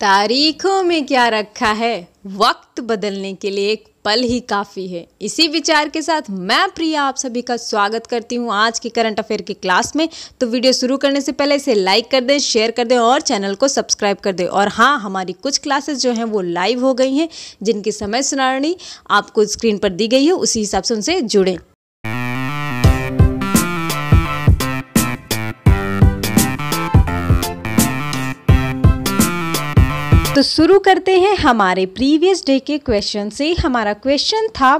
तारीखों में क्या रखा है वक्त बदलने के लिए एक पल ही काफ़ी है इसी विचार के साथ मैं प्रिया आप सभी का स्वागत करती हूँ आज की करंट अफेयर की क्लास में तो वीडियो शुरू करने से पहले इसे लाइक कर दें शेयर कर दें और चैनल को सब्सक्राइब कर दें और हाँ हमारी कुछ क्लासेस जो हैं वो लाइव हो गई हैं जिनकी समय सुनारणी आपको स्क्रीन पर दी गई है उसी हिसाब से उनसे जुड़ें तो शुरू करते हैं हमारे प्रीवियस डे के क्वेश्चन से हमारा क्वेश्चन था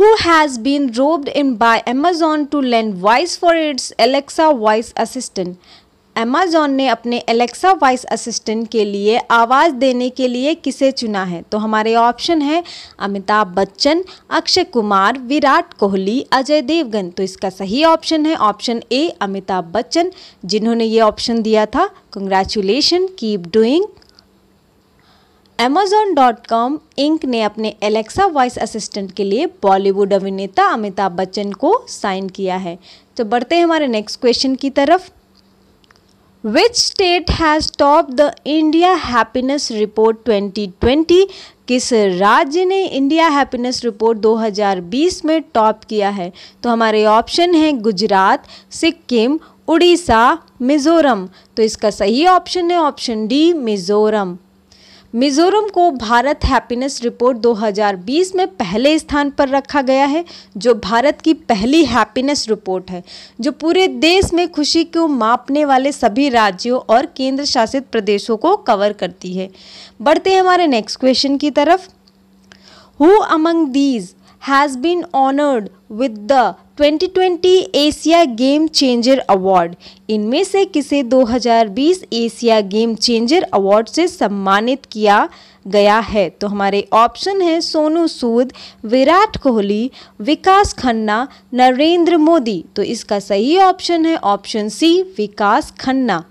who has been robed in by Amazon to lend voice for its Alexa voice assistant. Amazon ने अपने Alexa voice assistant के लिए आवाज़ देने के लिए किसे चुना है तो हमारे ऑप्शन है अमिताभ बच्चन अक्षय कुमार विराट कोहली अजय देवगन तो इसका सही ऑप्शन है ऑप्शन ए अमिताभ बच्चन जिन्होंने ये ऑप्शन दिया था congratulation keep doing Amazon.com ink ने अपने एलेक्सा वॉइस असिस्टेंट के लिए बॉलीवुड अभिनेता अमिताभ बच्चन को साइन किया है तो बढ़ते हैं हमारे नेक्स्ट क्वेश्चन की तरफ which state has top the India happiness report 2020 किस राज्य ने इंडिया हैप्पीनेस रिपोर्ट 2020 में टॉप किया है तो हमारे ऑप्शन हैं गुजरात सिक्किम उड़ीसा मिज़ोरम तो इसका सही ऑप्शन है ऑप्शन डी मिज़ोरम मिजोरम को भारत हैप्पीनेस रिपोर्ट 2020 में पहले स्थान पर रखा गया है जो भारत की पहली हैप्पीनेस रिपोर्ट है जो पूरे देश में खुशी को मापने वाले सभी राज्यों और केंद्र शासित प्रदेशों को कवर करती है बढ़ते हैं हमारे नेक्स्ट क्वेश्चन की तरफ who among these has been honored with the 2020 Asia game changer award इनमें से किसे 2020 एशिया गेम चेंजर अवार्ड से सम्मानित किया गया है तो हमारे ऑप्शन हैं सोनू सूद विराट कोहली विकास खन्ना नरेंद्र मोदी तो इसका सही ऑप्शन है option C Vikas Khanna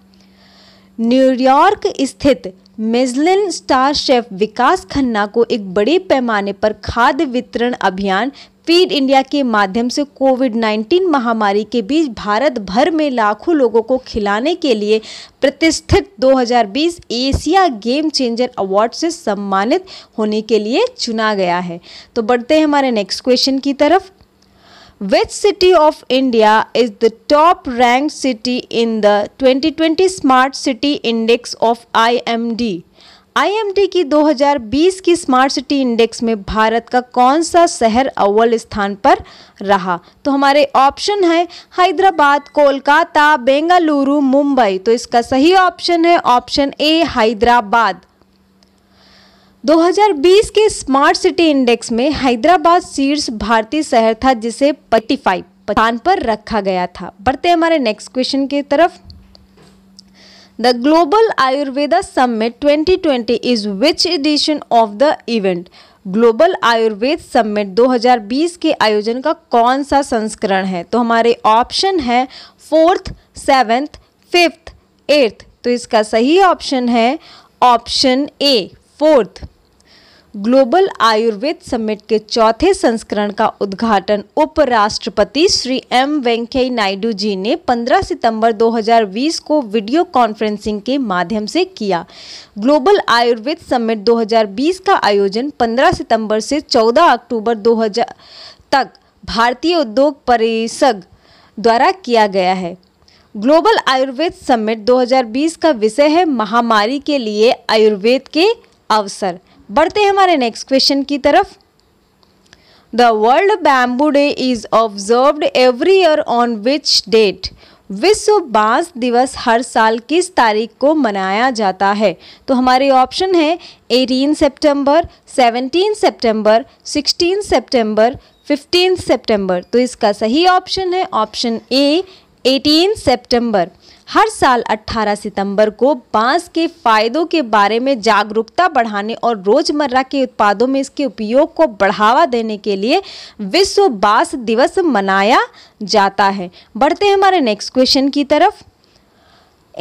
New York स्थित Michelin star chef Vikas Khanna को एक बड़े पैमाने पर खाद्य वितरण अभियान फीड इंडिया के माध्यम से कोविड 19 महामारी के बीच भारत भर में लाखों लोगों को खिलाने के लिए प्रतिष्ठित 2020 एशिया गेम चेंजर अवार्ड से सम्मानित होने के लिए चुना गया है तो बढ़ते हैं हमारे नेक्स्ट क्वेश्चन की तरफ Which city of India is the top ranked city in the 2020 I M D I M D की दो हज़ार बीस की स्मार्ट सिटी इंडेक्स में भारत का कौन सा शहर अव्वल स्थान पर रहा तो हमारे ऑप्शन है हैदराबाद कोलकाता बेंगलुरु मुंबई तो इसका सही ऑप्शन है ऑप्शन ए हैदराबाद 2020 के स्मार्ट सिटी इंडेक्स में हैदराबाद शीर्ष भारतीय शहर था जिसे फाइव स्थान पर रखा गया था बढ़ते हमारे नेक्स्ट क्वेश्चन की तरफ the global Ayurveda summit 2020 is which edition of the event global Ayurveda summit 2020 के आयोजन का कौन सा संस्करण है तो हमारे ऑप्शन है फोर्थ सेवेंथ फिफ्थ एट्थ तो इसका सही ऑप्शन है option A fourth global Ayurveda summit के चौथे संस्करण का उद्घाटन उपराष्ट्रपति श्री एम वेंकैया नायडू जी ने 15 सितंबर 2020 को वीडियो कॉन्फ्रेंसिंग के माध्यम से किया ग्लोबल आयुर्वेद समिट 2020 का आयोजन 15 सितंबर से 14 अक्टूबर 2000 तक भारतीय उद्योग परिषद द्वारा किया गया है ग्लोबल आयुर्वेद समिट 2020 का विषय है महामारी के लिए आयुर्वेद के अवसर बढ़ते हैं हमारे नेक्स्ट क्वेश्चन की तरफ the world bamboo day is observed every year on which date विश्व बांस दिवस हर साल किस तारीख को मनाया जाता है तो हमारे ऑप्शन है 18 सितंबर, 17 सितंबर, 16 सितंबर, 15 सितंबर। तो इसका सही ऑप्शन है ऑप्शन ए 18 सितंबर। हर साल 18 सितंबर को बांस के फायदों के बारे में जागरूकता बढ़ाने और रोजमर्रा के उत्पादों में इसके उपयोग को बढ़ावा देने के लिए विश्व बांस दिवस मनाया जाता है बढ़ते हैं हमारे नेक्स्ट क्वेश्चन की तरफ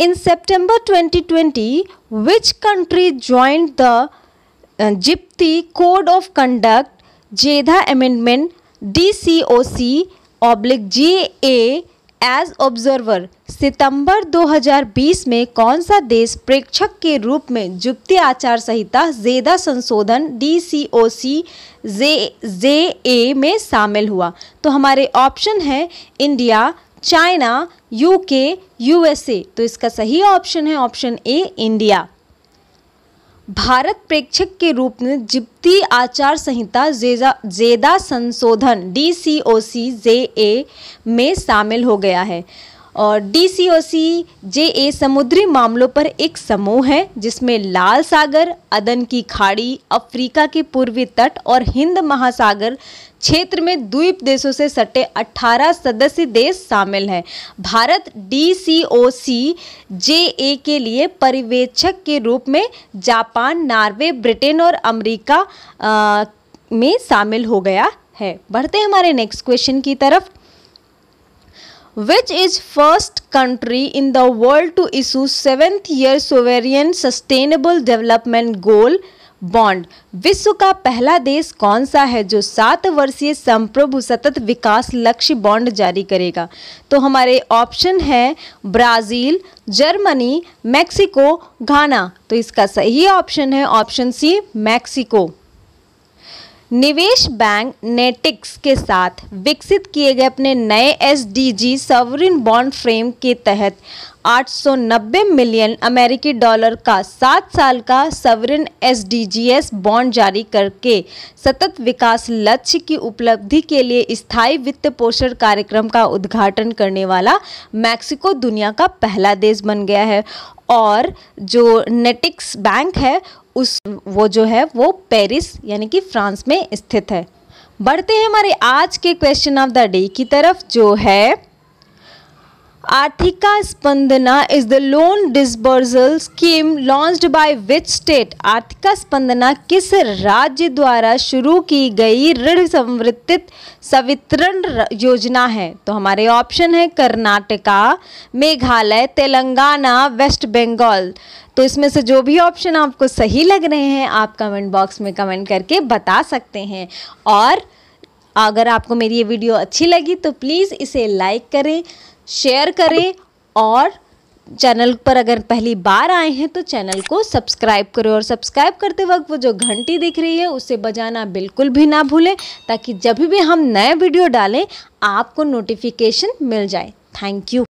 in September 2020, the country code of conduct Jeddah Code D C O C oblique oblique A as observer सितंबर 2020 में कौन सा देश प्रेक्षक के रूप में जुक्ति आचार संहिता जेदा संशोधन डी सी ओ सी जे जे ए में शामिल हुआ तो हमारे ऑप्शन हैं इंडिया चाइना यूके यूएसए तो इसका सही ऑप्शन है ऑप्शन ए इंडिया भारत प्रेक्षक के रूप में जिप्ती आचार संहिता जेदा संशोधन डी सी ओ सी जे ए में शामिल हो गया है और डीसीओसी जेए समुद्री मामलों पर एक समूह है जिसमें लाल सागर अदन की खाड़ी अफ्रीका के पूर्वी तट और हिंद महासागर क्षेत्र में द्वीप देशों से सटे 18 सदस्य देश शामिल हैं भारत डी सी ओ सी जे ए के लिए पर्यवेक्षक के रूप में जापान नार्वे ब्रिटेन और अमेरिका में शामिल हो गया है बढ़ते हमारे नेक्स्ट क्वेश्चन की तरफ which is first country in the world to issue seventh year sovereign sustainable development goal bond विश्व का पहला देश कौन सा है जो सात वर्षीय संप्रभु सतत विकास लक्ष्य बॉन्ड जारी करेगा तो हमारे ऑप्शन है ब्राज़ील जर्मनी मैक्सिको घाना तो इसका सही ऑप्शन है ऑप्शन सी मैक्सिको निवेश बैंक नेटिक्स के साथ विकसित किए गए अपने नए S D G sovereign bond frame के तहत 890 मिलियन अमेरिकी डॉलर का सात साल का sovereign S D G S bond जारी करके सतत विकास लक्ष्य की उपलब्धि के लिए स्थायी वित्त पोषण कार्यक्रम का उद्घाटन करने वाला मैक्सिको दुनिया का पहला देश बन गया है और जो नेटिक्स बैंक है उस वो जो है वो पेरिस यानी कि फ्रांस में स्थित है बढ़ते हैं हमारे आज के क्वेश्चन ऑफ द डे की तरफ जो है Arthika Spandana is the loan disbursal scheme launched by which state? Arthika Spandana किस राज्य द्वारा शुरू की गई ऋण संवृत्तित सवितरण योजना है तो हमारे ऑप्शन है कर्नाटका मेघालय तेलंगाना वेस्ट बंगाल तो इसमें से जो भी ऑप्शन आपको सही लग रहे हैं आप कमेंट बॉक्स में कमेंट करके बता सकते हैं और अगर आपको मेरी ये वीडियो अच्छी लगी तो प्लीज़ इसे लाइक करें शेयर करें और चैनल पर अगर पहली बार आए हैं तो चैनल को सब्सक्राइब करें और सब्सक्राइब करते वक्त वो जो घंटी दिख रही है उसे बजाना बिल्कुल भी ना भूलें ताकि जब भी हम नए वीडियो डालें आपको नोटिफिकेशन मिल जाए थैंक यू